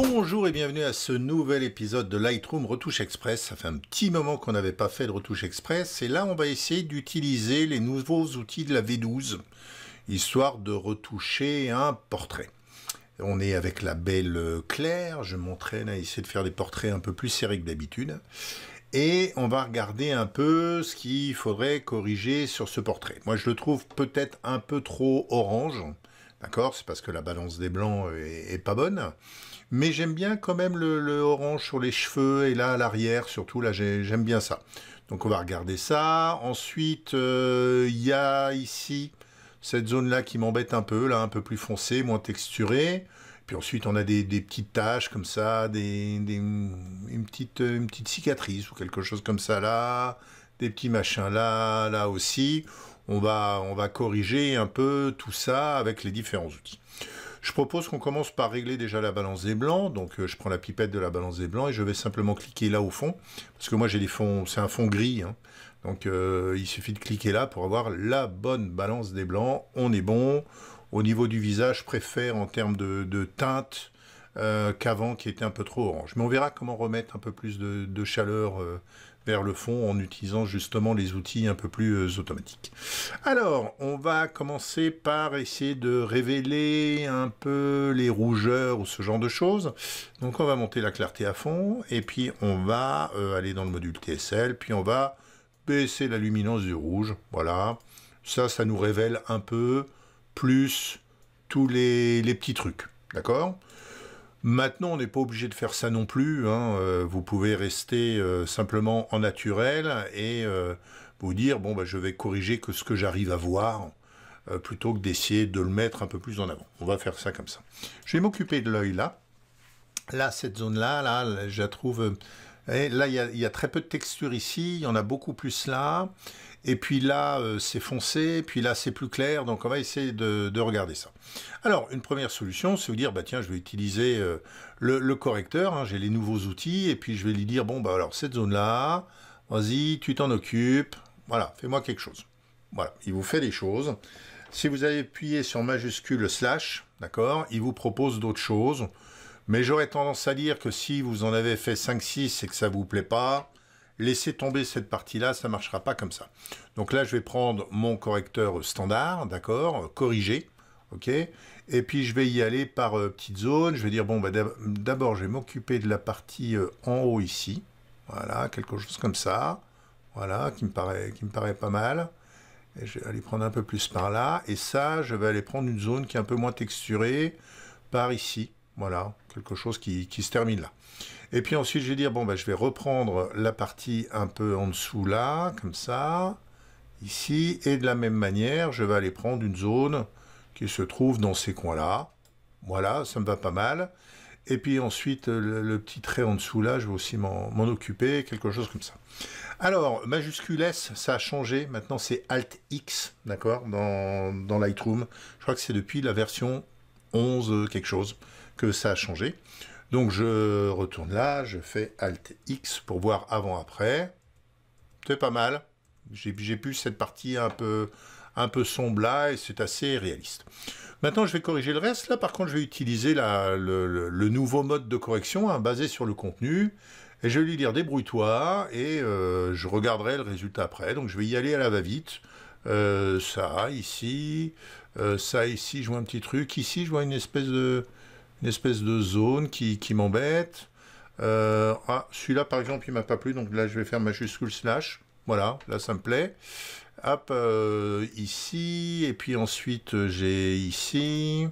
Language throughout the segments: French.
Bonjour et bienvenue à ce nouvel épisode de Lightroom Retouche Express. Ça fait un petit moment qu'on n'avait pas fait de Retouche Express et là on va essayer d'utiliser les nouveaux outils de la V12 histoire de retoucher un portrait. On est avec la belle euh, Claire, je m'entraîne à essayer de faire des portraits un peu plus serrés que d'habitude et on va regarder un peu ce qu'il faudrait corriger sur ce portrait. Moi je le trouve peut-être un peu trop orange. D'accord C'est parce que la balance des blancs est, pas bonne. Mais j'aime bien quand même le, orange sur les cheveux et là à l'arrière, surtout, là j'aime bien ça. Donc on va regarder ça. Ensuite, euh, il y a ici cette zone-là qui m'embête un peu, là un peu plus foncée, moins texturée. Puis ensuite, on a des, petites taches comme ça, des, une, petite, une petite cicatrice ou quelque chose comme ça là des petits machins là, là aussi. On va, on va corriger un peu tout ça avec les différents outils. Je propose qu'on commence par régler déjà la balance des blancs. Donc euh, je prends la pipette de la balance des blancs et je vais simplement cliquer là au fond. Parce que moi j'ai des fonds, c'est un fond gris. Hein. Donc euh, il suffit de cliquer là pour avoir la bonne balance des blancs. On est bon. Au niveau du visage, je préfère en termes de, de teinte euh, qu'avant qui était un peu trop orange. Mais on verra comment remettre un peu plus de, chaleur euh, vers le fond en utilisant justement les outils un peu plus euh, automatiques. Alors, on va commencer par essayer de révéler un peu les rougeurs ou ce genre de choses. Donc on va monter la clarté à fond et puis on va aller dans le module TSL, puis on va baisser la luminance du rouge. Voilà, ça, ça nous révèle un peu plus tous les petits trucs. D'accord Maintenant, on n'est pas obligé de faire ça non plus. Hein. Euh, vous pouvez rester euh, simplement en naturel et euh, vous dire, bon, bah, je vais corriger que ce que j'arrive à voir plutôt que d'essayer de le mettre un peu plus en avant. On va faire ça comme ça. Je vais m'occuper de l'œil là. Là, cette zone-là, là, je la trouve eh, là, il y, a, très peu de texture ici, il y en a beaucoup plus là. Et puis là, euh, c'est foncé, puis là, c'est plus clair. Donc, on va essayer de, regarder ça. Alors, une première solution, c'est vous dire, bah tiens, je vais utiliser euh, le, correcteur. Hein, j'ai les nouveaux outils, et puis je vais lui dire, bon, bah alors, cette zone-là, vas-y, tu t'en occupes. Voilà, fais-moi quelque chose. Voilà, il vous fait des choses. Si vous avez appuyé sur majuscule slash, d'accord, il vous propose d'autres choses. Mais j'aurais tendance à dire que si vous en avez fait 5-6 et que ça vous plaît pas, laissez tomber cette partie-là, ça marchera pas comme ça. Donc là, je vais prendre mon correcteur standard, d'accord, corrigé, ok, et puis je vais y aller par euh, petites petite zone, je vais dire, bon, bah, d'abord, je vais m'occuper de la partie euh, en haut ici, voilà, quelque chose comme ça, voilà, qui me paraît, qui me paraît pas mal, je vais aller prendre un peu plus par là, et ça, je vais aller prendre une zone qui est un peu moins texturée, par ici, voilà, quelque chose qui, se termine là. Et puis ensuite, je vais dire, ah, bon, ben, je vais reprendre la partie un peu en dessous là, comme ça, ici, et de la même manière, je vais aller prendre une zone qui se trouve dans ces coins-là. Voilà, ça me va pas mal. Et puis ensuite, le, petit trait en dessous là, je vais aussi m'en occuper, quelque chose comme ça. Alors, majuscule S, ça a changé. Maintenant, c'est Alt-X, d'accord, dans, dans Lightroom. Je crois que c'est depuis la version 11 euh, quelque chose que ça a changé. Donc je retourne là, je fais Alt X pour voir avant-après. C'est pas mal. J'ai pu cette partie un peu, un peu sombre là et c'est assez réaliste. Maintenant, je vais corriger le reste. Là, par contre, je vais utiliser le, nouveau mode de correction hein, basé sur le contenu. Et je vais lui dire débrouille-toi et euh, je regarderai le résultat après. Donc, je vais y aller à la va-vite. Euh, ça, ici. Euh, ça, ici, je vois un petit truc. Ici, je vois une espèce de une espèce de zone qui, m'embête. Euh, ah, celui-là, par exemple, il m'a pas plu, donc là, je vais faire majuscule slash. Voilà, là, ça me plaît. Hop, euh, ici, et puis ensuite, euh, j'ai ici,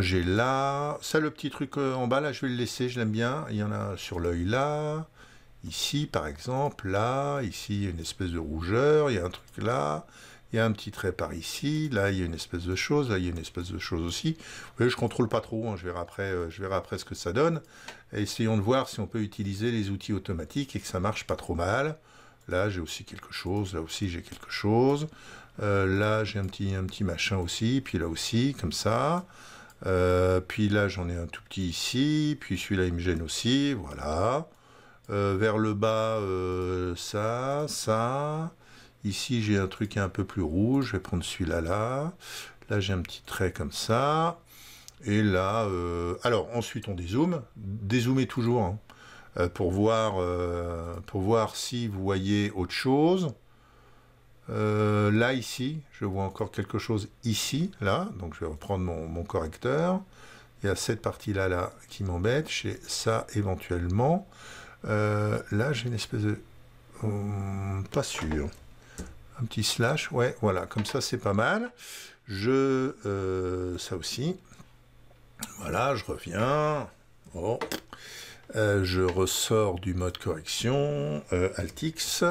j'ai là. Ça, le petit truc en bas, là, je vais le laisser, je l'aime bien. Il y en a sur l'œil là, ici, par exemple, là, ici, une espèce de rougeur, il y a un truc là, il y a un petit trait par ici, là il y a une espèce de chose, là il y a une espèce de chose aussi. Vous voyez, je contrôle pas trop, hein, je, verrai après, euh, je verrai après ce que ça donne. Essayons de voir si on peut utiliser les outils automatiques et que ça marche pas trop mal. Là j'ai aussi quelque chose, là aussi j'ai quelque chose. Euh, là j'ai un petit, un petit machin aussi, puis là aussi, comme ça. Euh, puis là j'en ai un tout petit ici, puis celui-là il me gêne aussi, voilà. vers le bas, ça, ça, Ici, j'ai un truc un peu plus rouge. Je vais prendre celui-là, là. Là, j'ai un petit trait comme ça. Et là, euh, alors ensuite, on dézoome. Dézoomez toujours hein, euh, pour, voir, euh, pour voir si vous voyez autre chose. là, ici, je vois encore quelque chose ici, là. Donc, je vais reprendre mon, correcteur. Il y a cette partie-là là, qui m'embête. J'ai ça éventuellement. là, j'ai une espèce de... Hum, pas sûr petit slash, ouais, voilà, comme ça c'est pas mal. Je, euh, ça aussi, voilà, je reviens, oh. euh, je ressors du mode correction, euh, Alt X,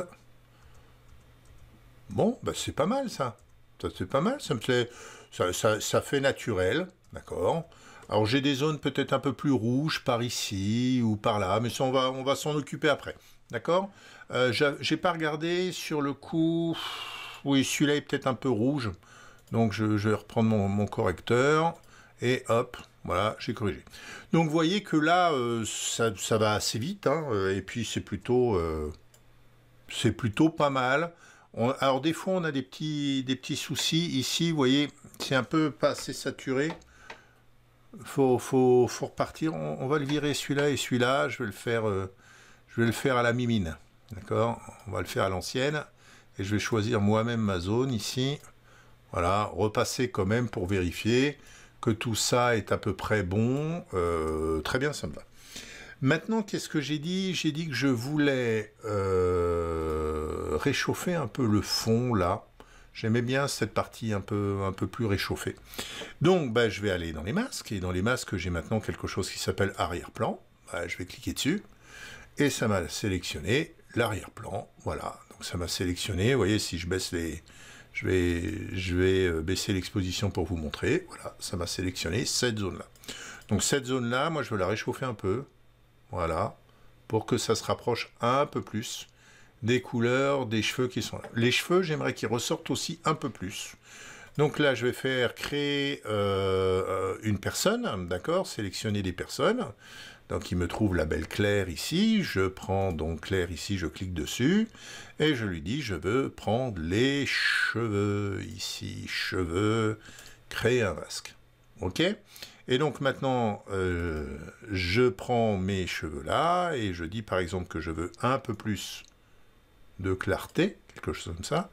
Bon, bah c'est pas mal ça, ça c'est pas mal, ça me plaît, ça, ça, fait naturel, d'accord. Alors j'ai des zones peut-être un peu plus rouges par ici ou par là, mais ça on va, on va s'en occuper après. D'accord euh, J'ai pas regardé sur le coup. Oui, celui-là est peut-être un peu rouge. Donc je, vais reprendre mon, correcteur. Et hop, voilà, j'ai corrigé. Donc vous voyez que là, euh, ça, va assez vite. Hein, euh, et puis c'est plutôt, euh, c'est plutôt pas mal. alors des fois, on a des petits, des petits soucis. Ici, vous voyez, c'est un peu pas assez saturé. Faut, faut, faut repartir. On, va le virer celui-là et celui-là. Je vais le faire je vais le faire à la mimine. D'accord On va le faire à l'ancienne. Et je vais choisir moi-même ma zone ici. Voilà, repasser quand même pour vérifier que tout ça est à peu près bon. Euh, très bien, ça me va. Maintenant, qu'est-ce que j'ai dit J'ai dit que je voulais euh, réchauffer un peu le fond, là. J'aimais bien cette partie un peu, un peu plus réchauffée. Donc, ben, je vais aller dans les masques. Et dans les masques, j'ai maintenant quelque chose qui s'appelle arrière-plan. Ben, je vais cliquer dessus et ça m'a sélectionné l'arrière-plan. Voilà, donc ça m'a sélectionné. Vous voyez, si je baisse les, je vais, je vais euh, baisser l'exposition pour vous montrer. Voilà, ça m'a sélectionné cette zone-là. Donc cette zone-là, moi je veux la réchauffer un peu. Voilà, pour que ça se rapproche un peu plus des couleurs des cheveux qui sont là. Les cheveux, j'aimerais qu'ils ressortent aussi un peu plus. Donc là, je vais faire créer euh, euh, une personne, d'accord, sélectionner des personnes. Donc il me trouve la belle Claire ici, je prends donc Claire ici, je clique dessus, et je lui dis je veux prendre les cheveux ici, cheveux, créer un masque. Ok Et donc maintenant, euh, je prends mes cheveux là, et je dis par exemple que je veux un peu plus de clarté, quelque chose comme ça.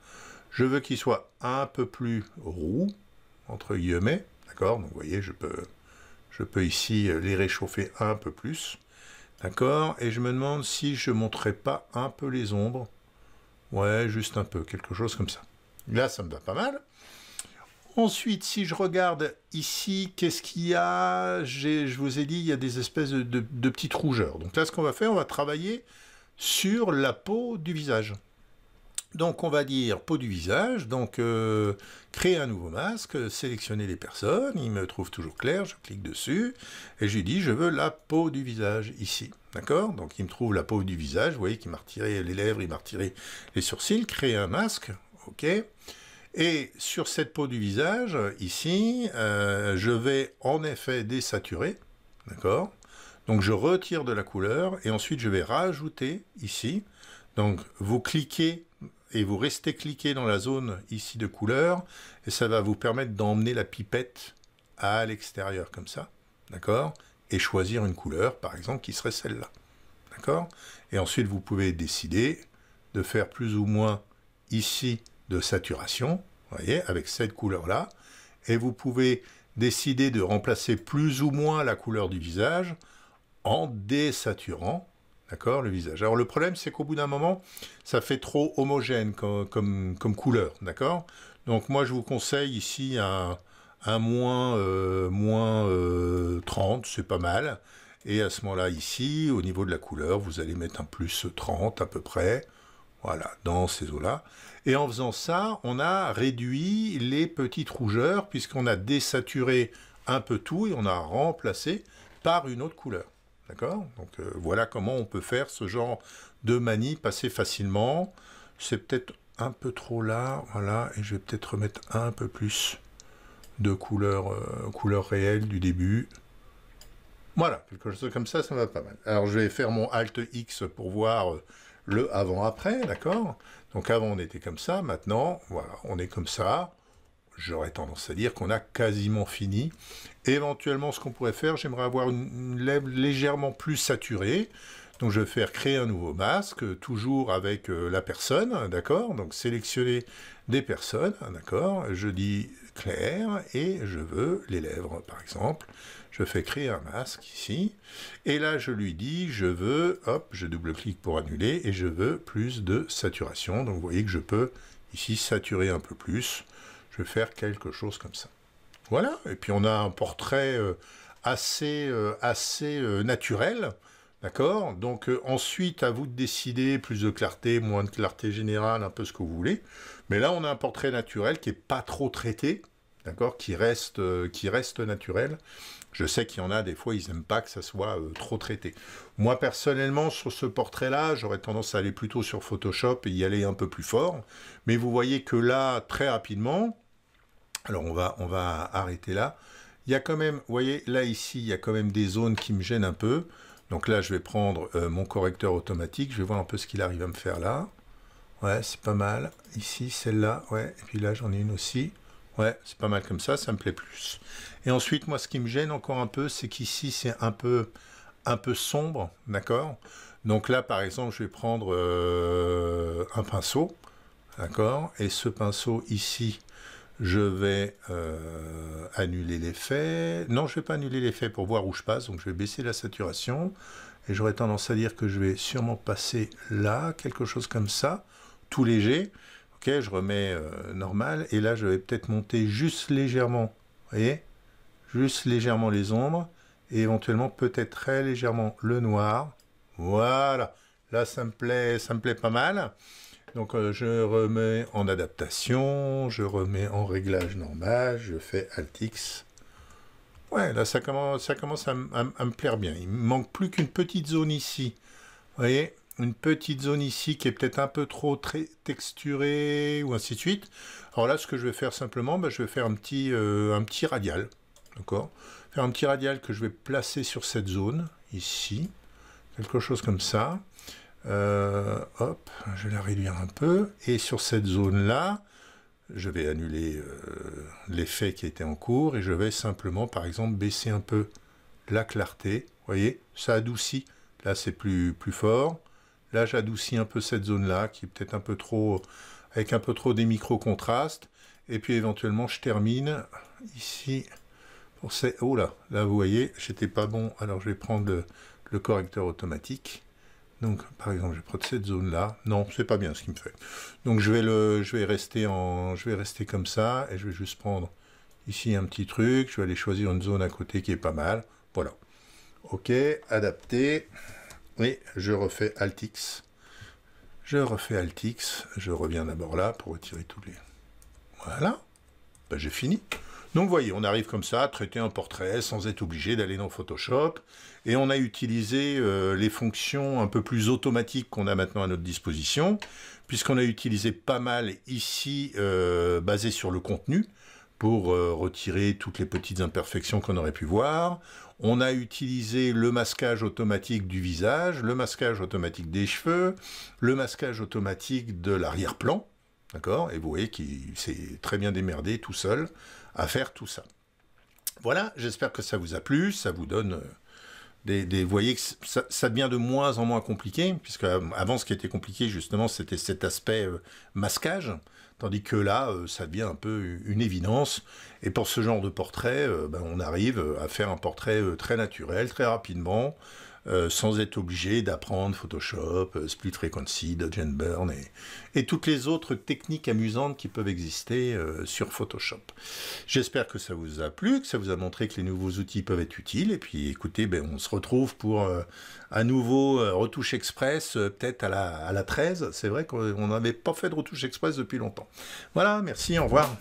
Je veux qu'il soit un peu plus roux, entre guillemets, d'accord Donc vous voyez, je peux je peux ici euh, les réchauffer un peu plus. D'accord Et je me demande si je ne montrerai pas un peu les ombres. Ouais, juste un peu, quelque chose comme ça. Là, ça me va pas mal. Ensuite, si je regarde ici, qu'est-ce qu'il y a Je vous ai dit, il y a des espèces de petites rougeurs. Donc là, ce qu'on va faire, on va travailler sur la peau du visage. Donc on va dire peau du visage, donc euh, créer un nouveau masque, sélectionner les personnes, il me trouve toujours clair, je clique dessus, et je lui dis je veux la peau du visage ici. D'accord Donc il me trouve la peau du visage, vous voyez qu'il m'a retiré les lèvres, il m'a retiré les sourcils, créer un masque, ok et sur cette peau du visage, ici, euh, je vais en effet désaturer, d'accord Donc je retire de la couleur, et ensuite je vais rajouter ici, donc vous cliquez et vous restez cliqué dans la zone ici de couleur et ça va vous permettre d'emmener la pipette à l'extérieur comme ça, d'accord Et choisir une couleur par exemple qui serait celle-là, d'accord Et ensuite vous pouvez décider de faire plus ou moins ici de saturation, voyez, avec cette couleur-là, et vous pouvez décider de remplacer plus ou moins la couleur du visage en désaturant, D'accord Le visage. Alors le problème, c'est qu'au bout d'un moment, ça fait trop homogène comme, couleur. D'accord Donc moi, je vous conseille ici un, moins, 30, euh, euh, c'est pas mal. Et à ce moment-là, ici, au niveau de la couleur, vous allez mettre un plus 30 à peu près. Voilà, dans ces eaux-là. Et en faisant ça, on a réduit les petites rougeurs, puisqu'on a désaturé un peu tout et on a remplacé par une autre couleur. D'accord Donc euh, voilà comment on peut faire ce genre de manie passer facilement. C'est peut-être un peu trop là, voilà, et je vais peut-être remettre un peu plus de couleur, euh, couleur réelle du début. Voilà, quelque chose comme ça, ça va pas mal. Alors je vais faire mon Alt X pour voir euh, le avant-après, d'accord Donc avant on était comme ça, maintenant, voilà, on est comme ça j'aurais tendance à dire qu'on a quasiment fini. Éventuellement, ce qu'on pourrait faire, j'aimerais avoir une lèvre légèrement plus saturée. Donc je vais faire créer un nouveau masque, toujours avec euh, la personne, hein, d'accord Donc sélectionner des personnes, hein, d'accord Je dis clair et je veux les lèvres, par exemple. Je fais créer un masque ici. Et là, je lui dis, je veux, hop, je double-clique pour annuler et je veux plus de saturation. Donc vous voyez que je peux ici saturer un peu plus. Je vais faire quelque chose comme ça. Voilà, et puis on a un portrait euh, assez, euh, assez euh, naturel, d'accord Donc ensuite, à vous de décider, plus de clarté, moins de clarté générale, un peu ce que vous voulez. Mais là, on a un portrait naturel qui n'est pas trop traité, d'accord qui reste, qui reste naturel. Je sais qu'il y en a des fois, ils n'aiment pas que ça soit trop traité. Moi, personnellement, sur ce portrait-là, j'aurais tendance à aller plutôt sur Photoshop et y aller un peu plus fort. Mais vous voyez que là, très rapidement, alors on va, on va arrêter là. Il y a quand même, vous voyez, là ici, il y a quand même des zones qui me gênent un peu. Donc là, je vais prendre euh, mon correcteur automatique. Je vais voir un peu ce qu'il arrive à me faire là. Ouais, c'est pas mal. Ici, celle-là, ouais. Et puis là, j'en ai une aussi. Ouais, c'est pas mal comme ça, ça me plaît plus. Et ensuite, moi, ce qui me gêne encore un peu, c'est qu'ici, c'est un peu, un peu sombre, d'accord Donc là, par exemple, je vais prendre euh, un pinceau, d'accord Et ce pinceau ici, je vais euh, annuler l'effet. Non, je ne vais pas annuler l'effet pour voir où je passe, donc je vais baisser la saturation. Et j'aurais tendance à dire que je vais sûrement passer là, quelque chose comme ça, tout léger. Ok, je remets euh, normal. Et là, je vais peut-être monter juste légèrement, vous voyez Juste légèrement les ombres, et éventuellement peut-être très légèrement le noir. Voilà, là ça me plaît, ça me plaît pas mal. Donc euh, je remets en adaptation, je remets en réglage normal, je fais Alt-X. Ouais, là ça commence, ça commence à, me plaire bien. Il me manque plus qu'une petite zone ici. Vous voyez une petite zone ici qui est peut-être un peu trop très texturée ou ainsi de suite. Alors là, ce que je vais faire simplement, bah, je vais faire un petit, euh, un petit radial. D'accord Faire un petit radial que je vais placer sur cette zone, ici. Quelque chose comme ça. Euh, hop, je vais la réduire un peu. Et sur cette zone-là, je vais annuler euh, l'effet qui était en cours et je vais simplement, par exemple, baisser un peu la clarté. Vous voyez, ça adoucit. Là, c'est plus, plus fort. Là, j'adoucis un peu cette zone-là qui est peut-être un peu trop, avec un peu trop des micro-contrastes. Et puis éventuellement, je termine ici. Pour ces... Oh là, là, vous voyez, j'étais pas bon. Alors, je vais prendre le correcteur automatique. Donc, par exemple, je vais prendre cette zone-là. Non, c'est pas bien ce qu'il me fait. Donc, je vais, le, je, vais rester en, je vais rester comme ça, et je vais juste prendre ici un petit truc. Je vais aller choisir une zone à côté qui est pas mal. Voilà. OK, adapté Oui, je refais Alt-X. Je refais Alt-X. Je reviens d'abord là pour retirer tous les... Voilà. Ben, j'ai fini. Donc vous voyez, on arrive comme ça à traiter un portrait sans être obligé d'aller dans Photoshop, et on a utilisé euh, les fonctions un peu plus automatiques qu'on a maintenant à notre disposition, puisqu'on a utilisé pas mal ici, euh, basé sur le contenu, pour euh, retirer toutes les petites imperfections qu'on aurait pu voir. On a utilisé le masquage automatique du visage, le masquage automatique des cheveux, le masquage automatique de l'arrière-plan, d'accord Et vous voyez qu'il s'est très bien démerdé tout seul à faire tout ça. Voilà, j'espère que ça vous a plu, ça vous donne euh, des, voyez que ça, devient de moins en moins compliqué, puisque euh, avant ce qui était compliqué justement c'était cet aspect euh, masquage, tandis que là ça devient un peu une évidence. Et pour ce genre de portrait, ben, on arrive à faire un portrait très naturel, très rapidement. Euh, sans être obligé d'apprendre Photoshop, euh, Split Frequency, Dodge and Burn et, toutes les autres techniques amusantes qui peuvent exister euh, sur Photoshop. J'espère que ça vous a plu, que ça vous a montré que les nouveaux outils peuvent être utiles. Et puis écoutez, ben, on se retrouve pour un nouveau retouche express, peut-être à à la 13. C'est vrai qu'on n'avait pas fait de retouche express depuis longtemps. Voilà, merci, au revoir.